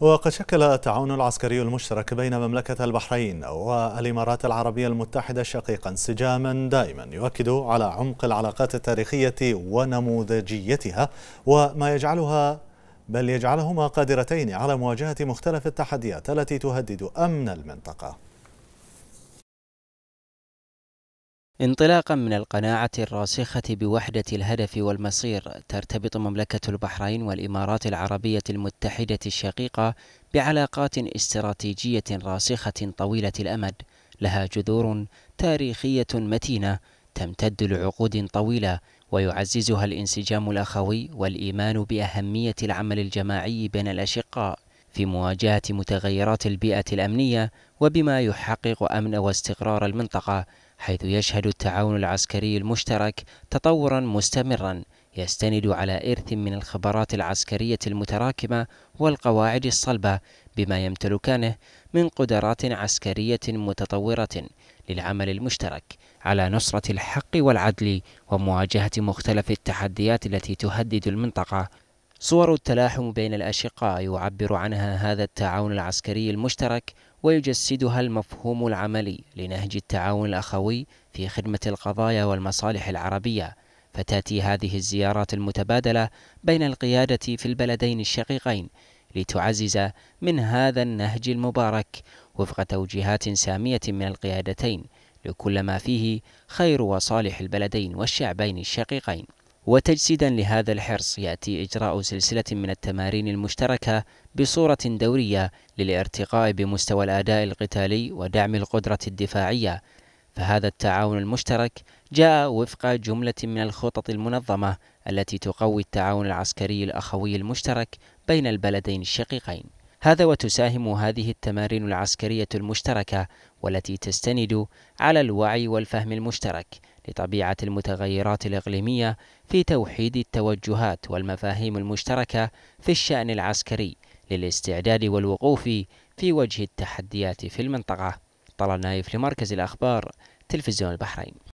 وقد شكل التعاون العسكري المشترك بين مملكة البحرين والإمارات العربية المتحدة الشقيقة انسجاما دائما يؤكد على عمق العلاقات التاريخية ونموذجيتها وما يجعلها بل يجعلهما قادرتين على مواجهة مختلف التحديات التي تهدد أمن المنطقة انطلاقا من القناعة الراسخة بوحدة الهدف والمصير ترتبط مملكة البحرين والإمارات العربية المتحدة الشقيقة بعلاقات استراتيجية راسخة طويلة الأمد لها جذور تاريخية متينة تمتد لعقود طويلة ويعززها الانسجام الأخوي والإيمان بأهمية العمل الجماعي بين الأشقاء في مواجهة متغيرات البيئة الأمنية وبما يحقق أمن واستقرار المنطقة حيث يشهد التعاون العسكري المشترك تطورا مستمرا يستند على إرث من الخبرات العسكرية المتراكمة والقواعد الصلبة بما يمتلكانه من قدرات عسكرية متطورة للعمل المشترك على نصرة الحق والعدل ومواجهة مختلف التحديات التي تهدد المنطقة صور التلاحم بين الأشقاء يعبر عنها هذا التعاون العسكري المشترك ويجسدها المفهوم العملي لنهج التعاون الأخوي في خدمة القضايا والمصالح العربية فتأتي هذه الزيارات المتبادلة بين القيادة في البلدين الشقيقين لتعزز من هذا النهج المبارك وفق توجيهات سامية من القيادتين لكل ما فيه خير وصالح البلدين والشعبين الشقيقين وتجسيدا لهذا الحرص يأتي إجراء سلسلة من التمارين المشتركة بصورة دورية للارتقاء بمستوى الأداء القتالي ودعم القدرة الدفاعية فهذا التعاون المشترك جاء وفق جملة من الخطط المنظمة التي تقوي التعاون العسكري الأخوي المشترك بين البلدين الشقيقين هذا وتساهم هذه التمارين العسكرية المشتركة والتي تستند على الوعي والفهم المشترك لطبيعة المتغيرات الإقليمية في توحيد التوجهات والمفاهيم المشتركة في الشأن العسكري للاستعداد والوقوف في وجه التحديات في المنطقة طلال نايف لمركز الأخبار تلفزيون البحرين